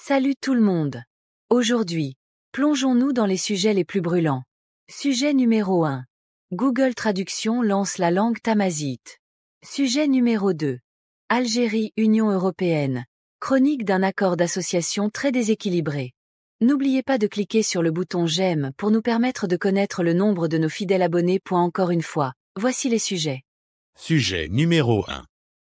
Salut tout le monde. Aujourd'hui, plongeons-nous dans les sujets les plus brûlants. Sujet numéro 1. Google Traduction lance la langue tamazite. Sujet numéro 2. Algérie, Union européenne. Chronique d'un accord d'association très déséquilibré. N'oubliez pas de cliquer sur le bouton j'aime pour nous permettre de connaître le nombre de nos fidèles abonnés. Encore une fois, voici les sujets. Sujet numéro 1.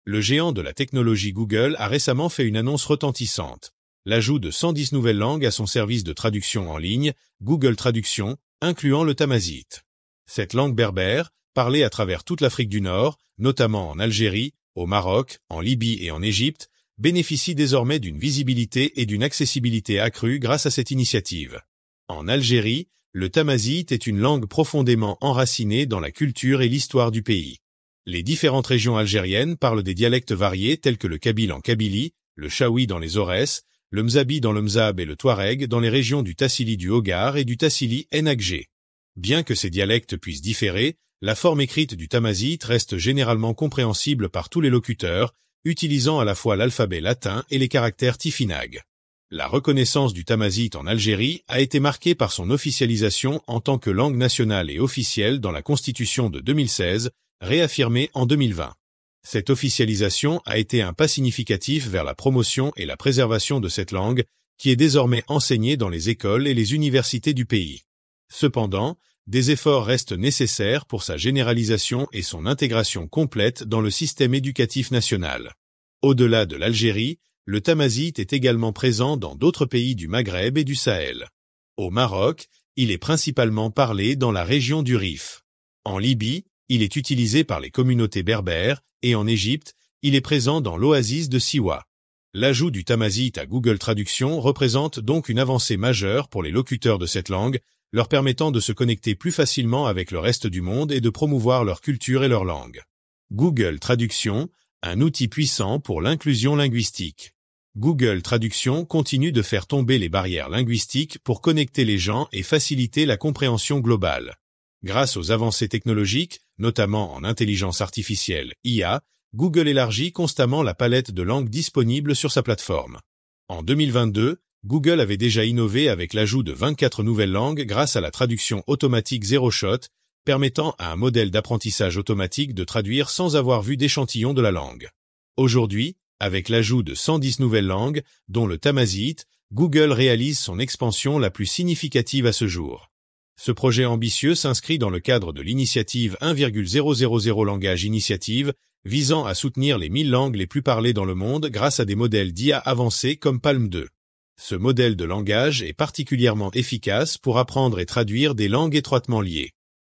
Le géant de la technologie Google a récemment fait une annonce retentissante l'ajout de 110 nouvelles langues à son service de traduction en ligne, Google Traduction, incluant le tamazite. Cette langue berbère, parlée à travers toute l'Afrique du Nord, notamment en Algérie, au Maroc, en Libye et en Égypte, bénéficie désormais d'une visibilité et d'une accessibilité accrues grâce à cette initiative. En Algérie, le tamazite est une langue profondément enracinée dans la culture et l'histoire du pays. Les différentes régions algériennes parlent des dialectes variés tels que le kabyle en Kabylie, le chaoui dans les Aurès, le Mzabi dans le Mzab et le Touareg dans les régions du Tassili du Hogar et du Tassili Enagé. Bien que ces dialectes puissent différer, la forme écrite du tamazite reste généralement compréhensible par tous les locuteurs, utilisant à la fois l'alphabet latin et les caractères tifinagh. La reconnaissance du tamazite en Algérie a été marquée par son officialisation en tant que langue nationale et officielle dans la Constitution de 2016, réaffirmée en 2020. Cette officialisation a été un pas significatif vers la promotion et la préservation de cette langue, qui est désormais enseignée dans les écoles et les universités du pays. Cependant, des efforts restent nécessaires pour sa généralisation et son intégration complète dans le système éducatif national. Au-delà de l'Algérie, le tamazite est également présent dans d'autres pays du Maghreb et du Sahel. Au Maroc, il est principalement parlé dans la région du Rif. En Libye, il est utilisé par les communautés berbères, et en Égypte, il est présent dans l'oasis de Siwa. L'ajout du tamazite à Google Traduction représente donc une avancée majeure pour les locuteurs de cette langue, leur permettant de se connecter plus facilement avec le reste du monde et de promouvoir leur culture et leur langue. Google Traduction, un outil puissant pour l'inclusion linguistique. Google Traduction continue de faire tomber les barrières linguistiques pour connecter les gens et faciliter la compréhension globale. Grâce aux avancées technologiques, notamment en intelligence artificielle, IA, Google élargit constamment la palette de langues disponibles sur sa plateforme. En 2022, Google avait déjà innové avec l'ajout de 24 nouvelles langues grâce à la traduction automatique Zero Shot, permettant à un modèle d'apprentissage automatique de traduire sans avoir vu d'échantillon de la langue. Aujourd'hui, avec l'ajout de 110 nouvelles langues, dont le tamazite, Google réalise son expansion la plus significative à ce jour. Ce projet ambitieux s'inscrit dans le cadre de l'initiative 1,000 Langage Initiative, visant à soutenir les 1000 langues les plus parlées dans le monde grâce à des modèles d'IA avancés comme Palm 2. Ce modèle de langage est particulièrement efficace pour apprendre et traduire des langues étroitement liées.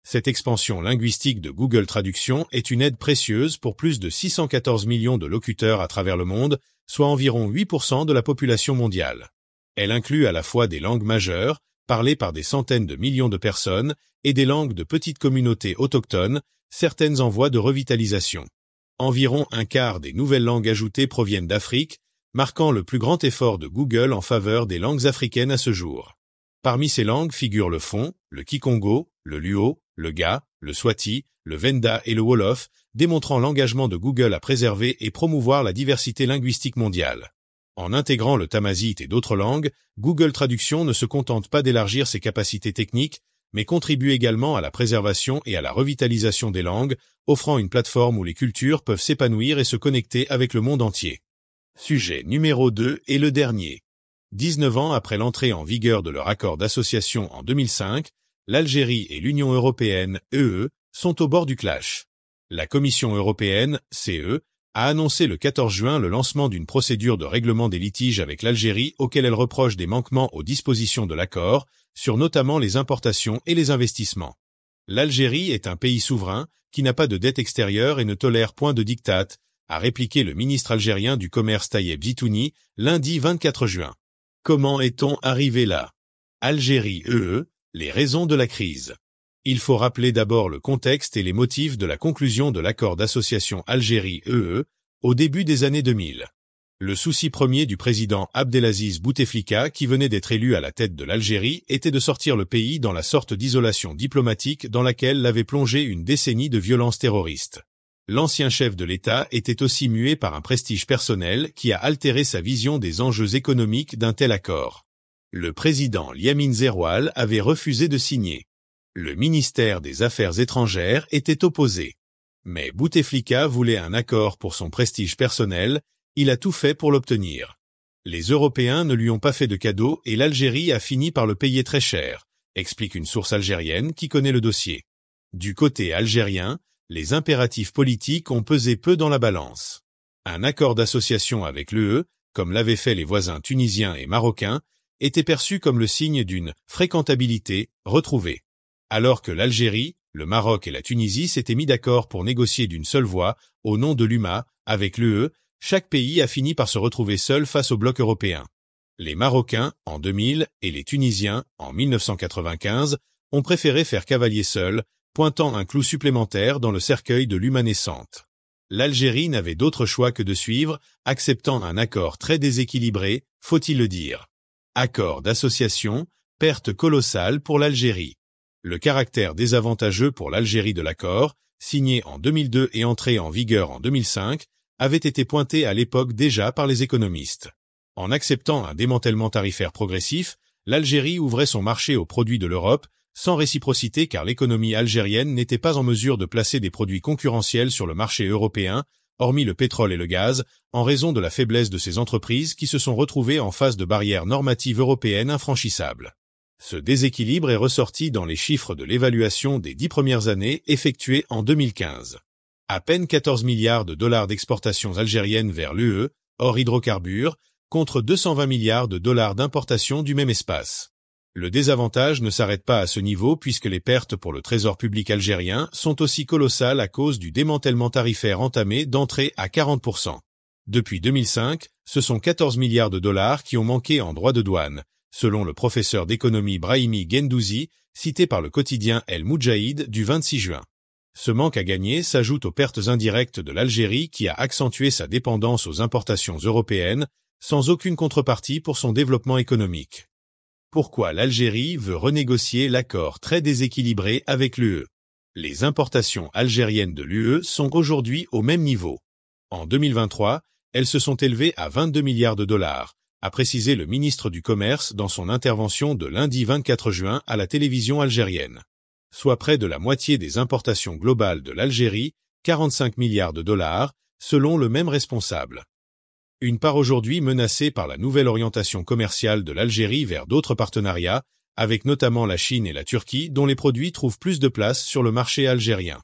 Cette expansion linguistique de Google Traduction est une aide précieuse pour plus de 614 millions de locuteurs à travers le monde, soit environ 8% de la population mondiale. Elle inclut à la fois des langues majeures, Parlé par des centaines de millions de personnes, et des langues de petites communautés autochtones, certaines en voie de revitalisation. Environ un quart des nouvelles langues ajoutées proviennent d'Afrique, marquant le plus grand effort de Google en faveur des langues africaines à ce jour. Parmi ces langues figurent le Fon, le Kikongo, le Luo, le Ga, le Swati, le Venda et le Wolof, démontrant l'engagement de Google à préserver et promouvoir la diversité linguistique mondiale. En intégrant le tamazite et d'autres langues, Google Traduction ne se contente pas d'élargir ses capacités techniques, mais contribue également à la préservation et à la revitalisation des langues, offrant une plateforme où les cultures peuvent s'épanouir et se connecter avec le monde entier. Sujet numéro 2 et le dernier. 19 ans après l'entrée en vigueur de leur accord d'association en 2005, l'Algérie et l'Union européenne, EE, e, sont au bord du clash. La Commission européenne, CE, e, a annoncé le 14 juin le lancement d'une procédure de règlement des litiges avec l'Algérie auquel elle reproche des manquements aux dispositions de l'accord, sur notamment les importations et les investissements. L'Algérie est un pays souverain, qui n'a pas de dette extérieure et ne tolère point de diktat, a répliqué le ministre algérien du Commerce Tayeb Zitouni, lundi 24 juin. Comment est-on arrivé là Algérie EE, e, les raisons de la crise il faut rappeler d'abord le contexte et les motifs de la conclusion de l'accord d'association Algérie-EE au début des années 2000. Le souci premier du président Abdelaziz Bouteflika qui venait d'être élu à la tête de l'Algérie était de sortir le pays dans la sorte d'isolation diplomatique dans laquelle l'avait plongé une décennie de violences terroristes. L'ancien chef de l'État était aussi mué par un prestige personnel qui a altéré sa vision des enjeux économiques d'un tel accord. Le président Liamine Zeroual avait refusé de signer le ministère des Affaires étrangères était opposé. Mais Bouteflika voulait un accord pour son prestige personnel, il a tout fait pour l'obtenir. Les Européens ne lui ont pas fait de cadeau et l'Algérie a fini par le payer très cher, explique une source algérienne qui connaît le dossier. Du côté algérien, les impératifs politiques ont pesé peu dans la balance. Un accord d'association avec l'UE, e, comme l'avaient fait les voisins tunisiens et marocains, était perçu comme le signe d'une « fréquentabilité » retrouvée alors que l'Algérie, le Maroc et la Tunisie s'étaient mis d'accord pour négocier d'une seule voix, au nom de l'UMA, avec l'UE, chaque pays a fini par se retrouver seul face au bloc européen. Les Marocains, en 2000, et les Tunisiens, en 1995, ont préféré faire cavalier seul, pointant un clou supplémentaire dans le cercueil de l'UMA naissante. L'Algérie n'avait d'autre choix que de suivre, acceptant un accord très déséquilibré, faut-il le dire. Accord d'association, perte colossale pour l'Algérie le caractère désavantageux pour l'Algérie de l'accord, signé en 2002 et entré en vigueur en 2005, avait été pointé à l'époque déjà par les économistes. En acceptant un démantèlement tarifaire progressif, l'Algérie ouvrait son marché aux produits de l'Europe, sans réciprocité car l'économie algérienne n'était pas en mesure de placer des produits concurrentiels sur le marché européen, hormis le pétrole et le gaz, en raison de la faiblesse de ces entreprises qui se sont retrouvées en face de barrières normatives européennes infranchissables. Ce déséquilibre est ressorti dans les chiffres de l'évaluation des dix premières années effectuées en 2015. À peine 14 milliards de dollars d'exportations algériennes vers l'UE, hors hydrocarbures, contre 220 milliards de dollars d'importations du même espace. Le désavantage ne s'arrête pas à ce niveau puisque les pertes pour le trésor public algérien sont aussi colossales à cause du démantèlement tarifaire entamé d'entrée à 40%. Depuis 2005, ce sont 14 milliards de dollars qui ont manqué en droits de douane, selon le professeur d'économie Brahimi Gendouzi, cité par le quotidien El Moudjahid du 26 juin. Ce manque à gagner s'ajoute aux pertes indirectes de l'Algérie qui a accentué sa dépendance aux importations européennes, sans aucune contrepartie pour son développement économique. Pourquoi l'Algérie veut renégocier l'accord très déséquilibré avec l'UE Les importations algériennes de l'UE sont aujourd'hui au même niveau. En 2023, elles se sont élevées à 22 milliards de dollars, a précisé le ministre du Commerce dans son intervention de lundi 24 juin à la télévision algérienne. Soit près de la moitié des importations globales de l'Algérie, 45 milliards de dollars, selon le même responsable. Une part aujourd'hui menacée par la nouvelle orientation commerciale de l'Algérie vers d'autres partenariats, avec notamment la Chine et la Turquie dont les produits trouvent plus de place sur le marché algérien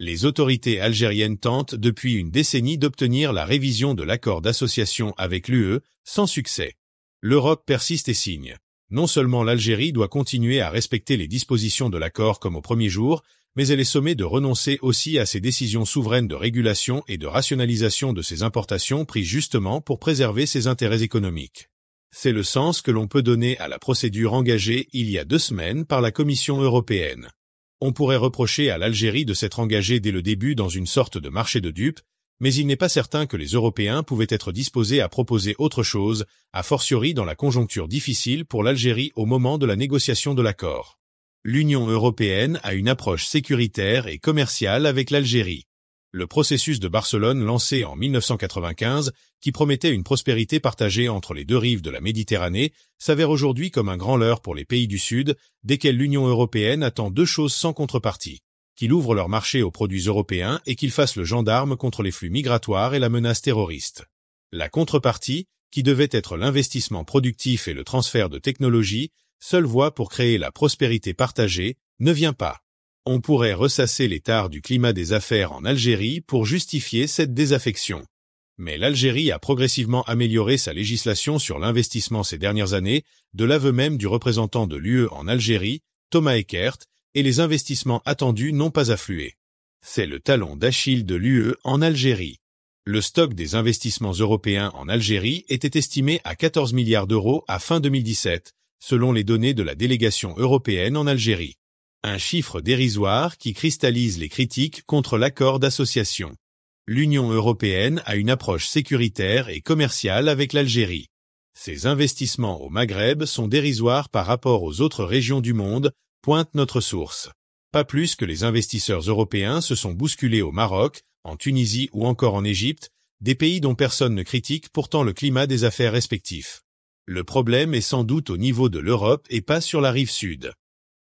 les autorités algériennes tentent depuis une décennie d'obtenir la révision de l'accord d'association avec l'UE, sans succès. L'Europe persiste et signe. Non seulement l'Algérie doit continuer à respecter les dispositions de l'accord comme au premier jour, mais elle est sommée de renoncer aussi à ses décisions souveraines de régulation et de rationalisation de ses importations prises justement pour préserver ses intérêts économiques. C'est le sens que l'on peut donner à la procédure engagée il y a deux semaines par la Commission européenne. On pourrait reprocher à l'Algérie de s'être engagée dès le début dans une sorte de marché de dupes, mais il n'est pas certain que les Européens pouvaient être disposés à proposer autre chose, a fortiori dans la conjoncture difficile pour l'Algérie au moment de la négociation de l'accord. L'Union européenne a une approche sécuritaire et commerciale avec l'Algérie le processus de Barcelone lancé en 1995, qui promettait une prospérité partagée entre les deux rives de la Méditerranée, s'avère aujourd'hui comme un grand leurre pour les pays du Sud, desquels l'Union européenne attend deux choses sans contrepartie, Qu'ils ouvrent leur marché aux produits européens et qu'ils fassent le gendarme contre les flux migratoires et la menace terroriste. La contrepartie, qui devait être l'investissement productif et le transfert de technologies, seule voie pour créer la prospérité partagée, ne vient pas on pourrait ressasser l'état du climat des affaires en Algérie pour justifier cette désaffection. Mais l'Algérie a progressivement amélioré sa législation sur l'investissement ces dernières années, de l'aveu même du représentant de l'UE en Algérie, Thomas Eckert, et les investissements attendus n'ont pas afflué. C'est le talon d'Achille de l'UE en Algérie. Le stock des investissements européens en Algérie était estimé à 14 milliards d'euros à fin 2017, selon les données de la délégation européenne en Algérie un chiffre dérisoire qui cristallise les critiques contre l'accord d'association. L'Union européenne a une approche sécuritaire et commerciale avec l'Algérie. Ses investissements au Maghreb sont dérisoires par rapport aux autres régions du monde, pointe notre source. Pas plus que les investisseurs européens se sont bousculés au Maroc, en Tunisie ou encore en Égypte, des pays dont personne ne critique pourtant le climat des affaires respectifs. Le problème est sans doute au niveau de l'Europe et pas sur la rive sud.